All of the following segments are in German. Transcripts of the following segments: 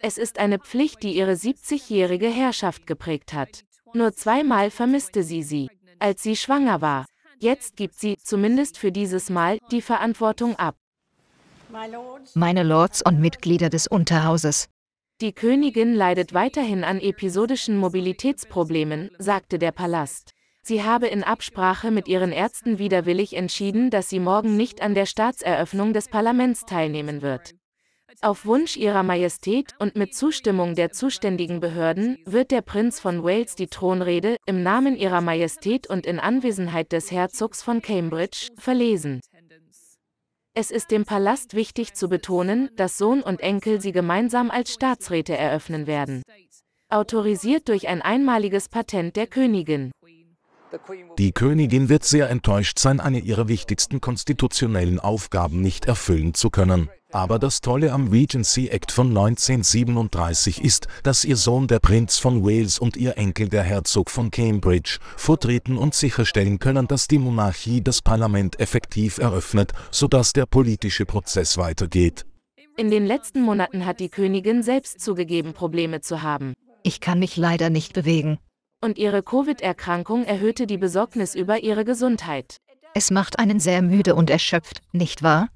Es ist eine Pflicht, die ihre 70-jährige Herrschaft geprägt hat. Nur zweimal vermisste sie sie, als sie schwanger war. Jetzt gibt sie, zumindest für dieses Mal, die Verantwortung ab. Meine Lords und Mitglieder des Unterhauses. Die Königin leidet weiterhin an episodischen Mobilitätsproblemen, sagte der Palast. Sie habe in Absprache mit ihren Ärzten widerwillig entschieden, dass sie morgen nicht an der Staatseröffnung des Parlaments teilnehmen wird. Auf Wunsch ihrer Majestät und mit Zustimmung der zuständigen Behörden wird der Prinz von Wales die Thronrede im Namen ihrer Majestät und in Anwesenheit des Herzogs von Cambridge verlesen. Es ist dem Palast wichtig zu betonen, dass Sohn und Enkel sie gemeinsam als Staatsräte eröffnen werden. Autorisiert durch ein einmaliges Patent der Königin. Die Königin wird sehr enttäuscht sein, eine ihrer wichtigsten konstitutionellen Aufgaben nicht erfüllen zu können. Aber das Tolle am Regency Act von 1937 ist, dass ihr Sohn der Prinz von Wales und ihr Enkel der Herzog von Cambridge vortreten und sicherstellen können, dass die Monarchie das Parlament effektiv eröffnet, sodass der politische Prozess weitergeht. In den letzten Monaten hat die Königin selbst zugegeben, Probleme zu haben. Ich kann mich leider nicht bewegen. Und ihre Covid-Erkrankung erhöhte die Besorgnis über ihre Gesundheit. Es macht einen sehr müde und erschöpft, nicht wahr?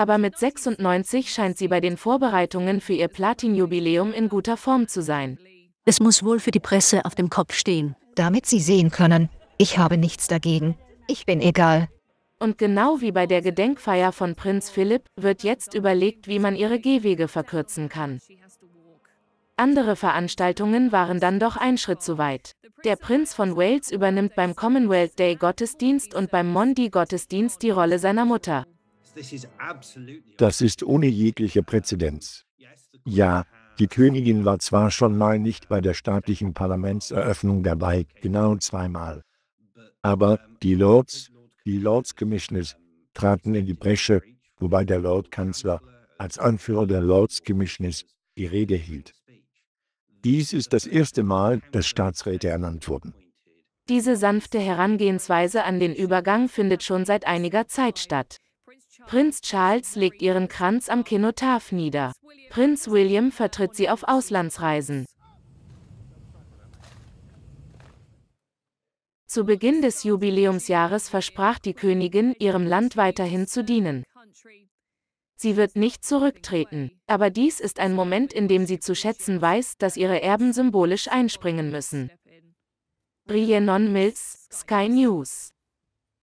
aber mit 96 scheint sie bei den Vorbereitungen für ihr Platin-Jubiläum in guter Form zu sein. Es muss wohl für die Presse auf dem Kopf stehen. Damit sie sehen können, ich habe nichts dagegen. Ich bin egal. Und genau wie bei der Gedenkfeier von Prinz Philipp wird jetzt überlegt, wie man ihre Gehwege verkürzen kann. Andere Veranstaltungen waren dann doch ein Schritt zu weit. Der Prinz von Wales übernimmt beim Commonwealth Day Gottesdienst und beim Mondi Gottesdienst die Rolle seiner Mutter. Das ist ohne jegliche Präzedenz. Ja, die Königin war zwar schon mal nicht bei der staatlichen Parlamentseröffnung dabei, genau zweimal. Aber die Lords, die Lords Commissioners, traten in die Bresche, wobei der Lord Kanzler als Anführer der Lords Commissioners die Rede hielt. Dies ist das erste Mal, dass Staatsräte ernannt wurden. Diese sanfte Herangehensweise an den Übergang findet schon seit einiger Zeit statt. Prinz Charles legt ihren Kranz am Kenotaph nieder. Prinz William vertritt sie auf Auslandsreisen. Zu Beginn des Jubiläumsjahres versprach die Königin, ihrem Land weiterhin zu dienen. Sie wird nicht zurücktreten, aber dies ist ein Moment, in dem sie zu schätzen weiß, dass ihre Erben symbolisch einspringen müssen. Rhiannon Mills, Sky News